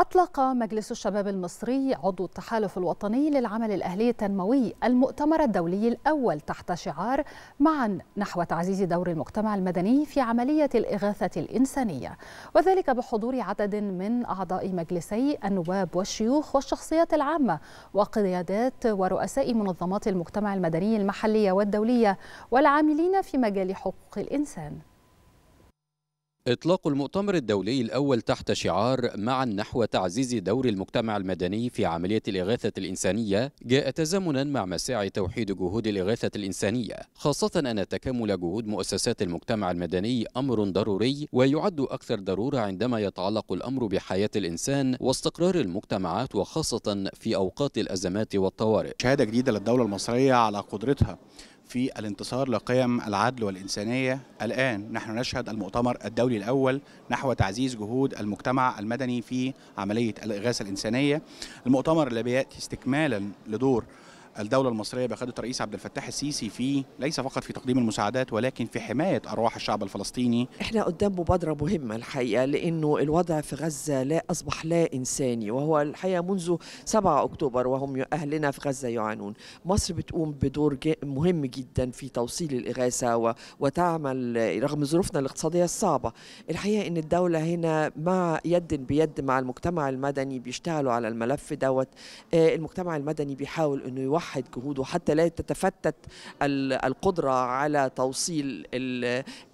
أطلق مجلس الشباب المصري عضو التحالف الوطني للعمل الأهلي التنموي المؤتمر الدولي الأول تحت شعار معا نحو تعزيز دور المجتمع المدني في عملية الإغاثة الإنسانية وذلك بحضور عدد من أعضاء مجلسي النواب والشيوخ والشخصيات العامة وقيادات ورؤساء منظمات المجتمع المدني المحلية والدولية والعاملين في مجال حقوق الإنسان إطلاق المؤتمر الدولي الأول تحت شعار معا نحو تعزيز دور المجتمع المدني في عملية الإغاثة الإنسانية جاء تزامنا مع مساعي توحيد جهود الإغاثة الإنسانية خاصة أن تكامل جهود مؤسسات المجتمع المدني أمر ضروري ويعد أكثر ضرورة عندما يتعلق الأمر بحياة الإنسان واستقرار المجتمعات وخاصة في أوقات الأزمات والطوارئ شهادة جديدة للدولة المصرية على قدرتها في الانتصار لقيم العدل والإنسانية الآن نحن نشهد المؤتمر الدولي الأول نحو تعزيز جهود المجتمع المدني في عملية الإغاثة الإنسانية المؤتمر الذي يأتي استكمالا لدور الدولة المصرية بقيادة الرئيس عبد الفتاح السيسي في ليس فقط في تقديم المساعدات ولكن في حماية أرواح الشعب الفلسطيني احنا قدام مبادرة مهمة الحقيقة لأنه الوضع في غزة لا أصبح لا إنساني وهو الحقيقة منذ 7 أكتوبر وهم أهلنا في غزة يعانون مصر بتقوم بدور مهم جدا في توصيل الإغاثة وتعمل رغم ظروفنا الاقتصادية الصعبة الحقيقة أن الدولة هنا مع يد بيد مع المجتمع المدني بيشتغلوا على الملف دوت آه، المجتمع المدني بيحاول أنه يوحد توحد جهوده حتى لا تتفتت القدرة على توصيل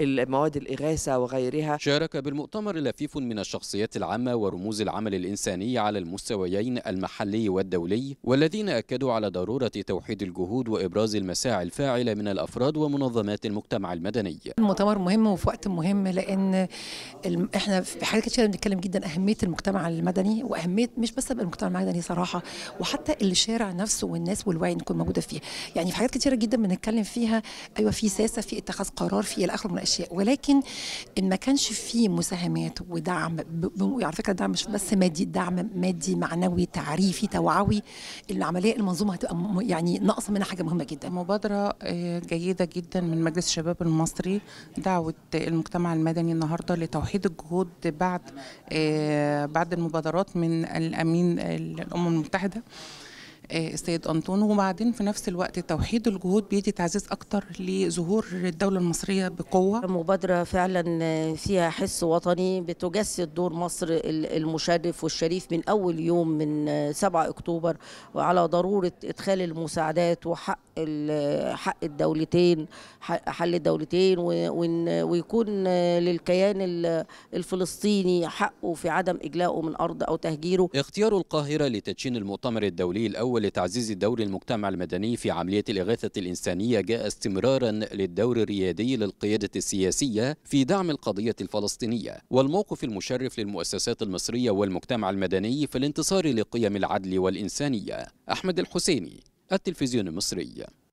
المواد الإغاثة وغيرها شارك بالمؤتمر لفيف من الشخصيات العامة ورموز العمل الإنساني على المستويين المحلي والدولي والذين أكدوا على ضرورة توحيد الجهود وإبراز المساعي الفاعلة من الأفراد ومنظمات المجتمع المدني المؤتمر مهم وفي وقت مهم لأن احنا في حاجات كتير بنتكلم جدا أهمية المجتمع المدني وأهمية مش بس المجتمع المدني صراحة وحتى الشارع نفسه والناس وال والوعي نكون موجوده فيها يعني في حاجات كتيره جدا بنتكلم فيها ايوه في ساسه في اتخاذ قرار في الى اخره من الاشياء ولكن ان ما كانش في مساهمات ودعم على فكره دعم مش بس مادي دعم مادي معنوي تعريفي توعوي العمليه المنظومه هتبقى يعني ناقصه منها حاجه مهمه جدا مبادره آه، جيده جدا من مجلس الشباب المصري دعوه المجتمع المدني النهارده لتوحيد الجهود بعد آه، بعد المبادرات من الامين آه، الامم المتحده آه، السيد أنطون وبعدين في نفس الوقت توحيد الجهود بيدي تعزيز أكتر لظهور الدولة المصرية بقوة مبادرة فعلا آه، فيها حس وطني بتجسد دور مصر المشرف والشريف من أول يوم من 7 آه، أكتوبر وعلى ضرورة إدخال المساعدات وحق حق الدولتين حل الدولتين ويكون للكيان الفلسطيني حقه في عدم إجلائه من أرض أو تهجيره اختيار القاهرة لتدشين المؤتمر الدولي الأول ولتعزيز لتعزيز دور المجتمع المدني في عملية الإغاثة الإنسانية جاء استمرارا للدور الريادي للقيادة السياسية في دعم القضية الفلسطينية والموقف المشرف للمؤسسات المصرية والمجتمع المدني في الانتصار لقيم العدل والإنسانية أحمد الحسيني التلفزيون المصري